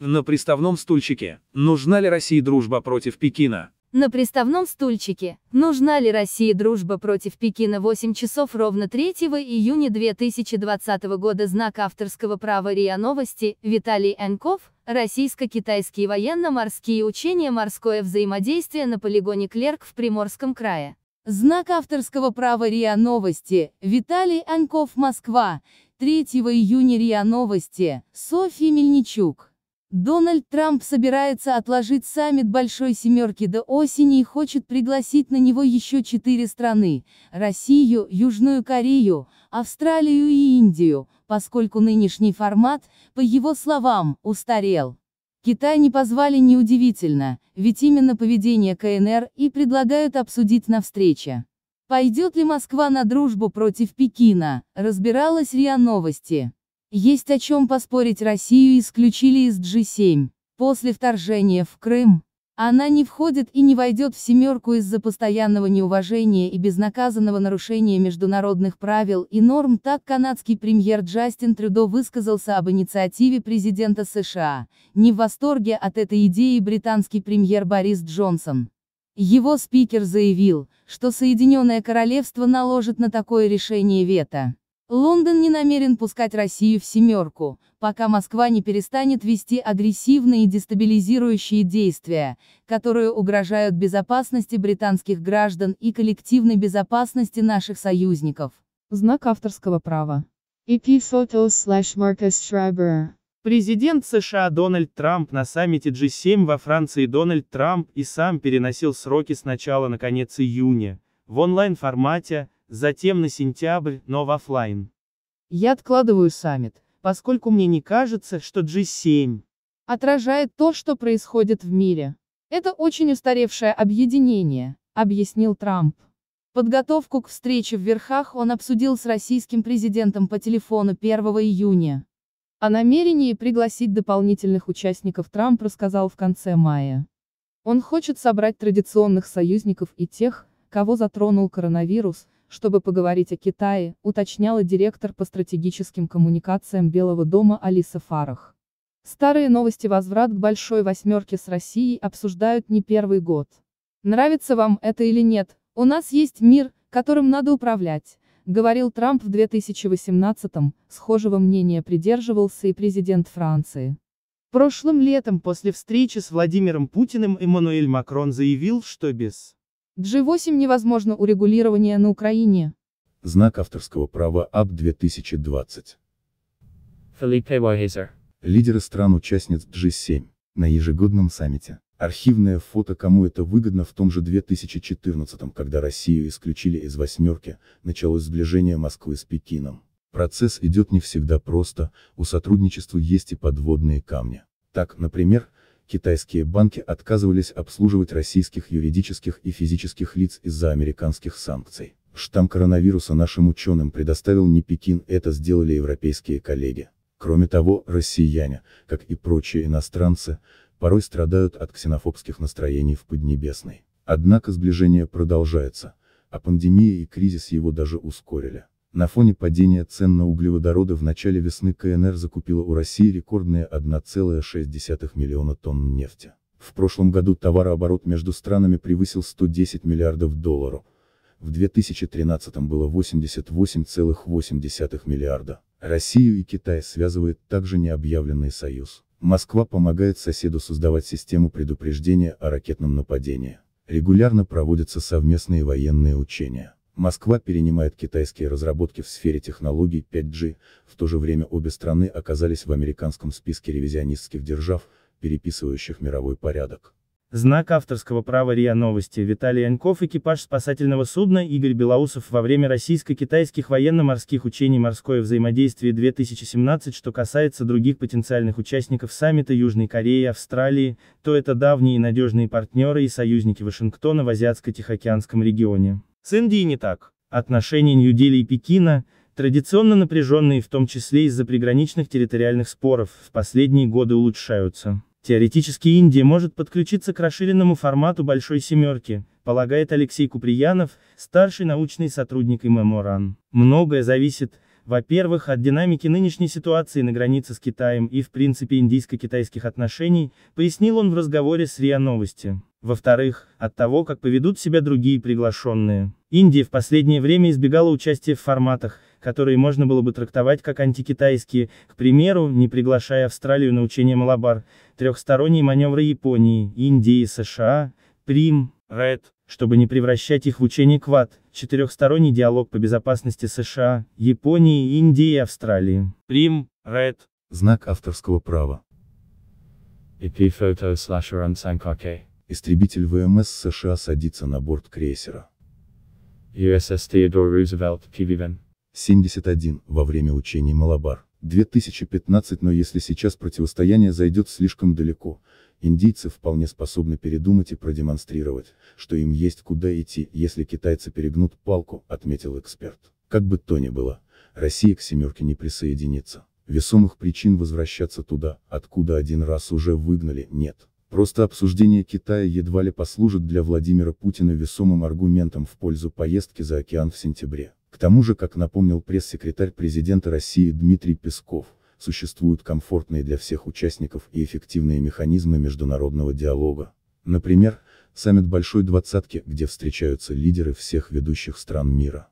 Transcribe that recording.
На приставном стульчике. Нужна ли России дружба против Пекина? На приставном стульчике. Нужна ли России дружба против Пекина 8 часов ровно 3 июня 2020 года Знак авторского права РИА Новости, Виталий Энков, Российско-китайские военно-морские учения «Морское взаимодействие на полигоне Клерк в Приморском крае». Знак авторского права РИА Новости, Виталий Анков, Москва, 3 июня РИА Новости, Софья Мельничук. Дональд Трамп собирается отложить саммит Большой Семерки до осени и хочет пригласить на него еще четыре страны – Россию, Южную Корею, Австралию и Индию, поскольку нынешний формат, по его словам, устарел. Китай не позвали неудивительно, ведь именно поведение КНР и предлагают обсудить на встрече. Пойдет ли Москва на дружбу против Пекина, разбиралась РИА Новости. Есть о чем поспорить Россию исключили из G7. После вторжения в Крым, она не входит и не войдет в семерку из-за постоянного неуважения и безнаказанного нарушения международных правил и норм, так канадский премьер Джастин Трюдо высказался об инициативе президента США, не в восторге от этой идеи британский премьер Борис Джонсон. Его спикер заявил, что Соединенное Королевство наложит на такое решение вето. Лондон не намерен пускать Россию в «семерку», пока Москва не перестанет вести агрессивные и дестабилизирующие действия, которые угрожают безопасности британских граждан и коллективной безопасности наших союзников. Знак авторского права. EP Photos slash Marcus Schreiber. Президент США Дональд Трамп на саммите G7 во Франции Дональд Трамп и сам переносил сроки с начала на конец июня. В онлайн-формате – затем на сентябрь, но в офлайн. Я откладываю саммит, поскольку мне не кажется, что G7 отражает то, что происходит в мире. Это очень устаревшее объединение, объяснил Трамп. Подготовку к встрече в Верхах он обсудил с российским президентом по телефону 1 июня. О намерении пригласить дополнительных участников Трамп рассказал в конце мая. Он хочет собрать традиционных союзников и тех, кого затронул коронавирус, чтобы поговорить о Китае, уточняла директор по стратегическим коммуникациям Белого дома Алиса Фарах. Старые новости возврат к большой восьмерке с Россией обсуждают не первый год. Нравится вам это или нет, у нас есть мир, которым надо управлять, говорил Трамп в 2018-м, схожего мнения придерживался и президент Франции. Прошлым летом после встречи с Владимиром Путиным Эммануэль Макрон заявил, что без G8 невозможно урегулирование на Украине. Знак авторского права АП 2020. Филиппе Уайзер. Лидеры стран-участниц G7 на ежегодном саммите. Архивное фото кому это выгодно в том же 2014, когда Россию исключили из восьмерки, началось сближение Москвы с Пекином. Процесс идет не всегда просто, у сотрудничества есть и подводные камни. Так, например, китайские банки отказывались обслуживать российских юридических и физических лиц из-за американских санкций. Штамм коронавируса нашим ученым предоставил не Пекин, это сделали европейские коллеги. Кроме того, россияне, как и прочие иностранцы, порой страдают от ксенофобских настроений в Поднебесной. Однако сближение продолжается, а пандемия и кризис его даже ускорили. На фоне падения цен на углеводороды в начале весны КНР закупила у России рекордные 1,6 миллиона тонн нефти. В прошлом году товарооборот между странами превысил 110 миллиардов долларов. В 2013 было 88,8 миллиарда. Россию и Китай связывает также необъявленный союз. Москва помогает соседу создавать систему предупреждения о ракетном нападении. Регулярно проводятся совместные военные учения. Москва перенимает китайские разработки в сфере технологий 5G, в то же время обе страны оказались в американском списке ревизионистских держав, переписывающих мировой порядок. Знак авторского права РИА Новости Виталий Аньков экипаж спасательного судна Игорь Белоусов во время российско-китайских военно-морских учений «Морское взаимодействие 2017» что касается других потенциальных участников саммита Южной Кореи и Австралии, то это давние и надежные партнеры и союзники Вашингтона в Азиатско-Тихоокеанском регионе. С Индией не так. Отношения Нью-Дели и Пекина, традиционно напряженные в том числе из-за приграничных территориальных споров, в последние годы улучшаются. Теоретически Индия может подключиться к расширенному формату «Большой семерки», полагает Алексей Куприянов, старший научный сотрудник ИММОРАН. Многое зависит, во-первых, от динамики нынешней ситуации на границе с Китаем и в принципе индийско-китайских отношений, пояснил он в разговоре с РИА Новости. Во-вторых, от того, как поведут себя другие приглашенные. Индия в последнее время избегала участия в форматах, которые можно было бы трактовать как антикитайские, к примеру, не приглашая Австралию на учение Малабар, трехсторонние маневры Японии, Индии и США, Прим, Ред, чтобы не превращать их в учение Квад, четырехсторонний диалог по безопасности США, Японии, Индии и Австралии. Прим, Ред. Знак авторского права. IP photo slasher on Sankoke. Истребитель ВМС США садится на борт крейсера. USS Theodore Roosevelt pv 71. Во время учений Малабар. 2015 Но если сейчас противостояние зайдет слишком далеко, индийцы вполне способны передумать и продемонстрировать, что им есть куда идти, если китайцы перегнут палку, отметил эксперт. Как бы то ни было, Россия к «семерке» не присоединится. Весомых причин возвращаться туда, откуда один раз уже выгнали, нет. Просто обсуждение Китая едва ли послужит для Владимира Путина весомым аргументом в пользу поездки за океан в сентябре. К тому же, как напомнил пресс-секретарь президента России Дмитрий Песков, существуют комфортные для всех участников и эффективные механизмы международного диалога. Например, саммит Большой Двадцатки, где встречаются лидеры всех ведущих стран мира.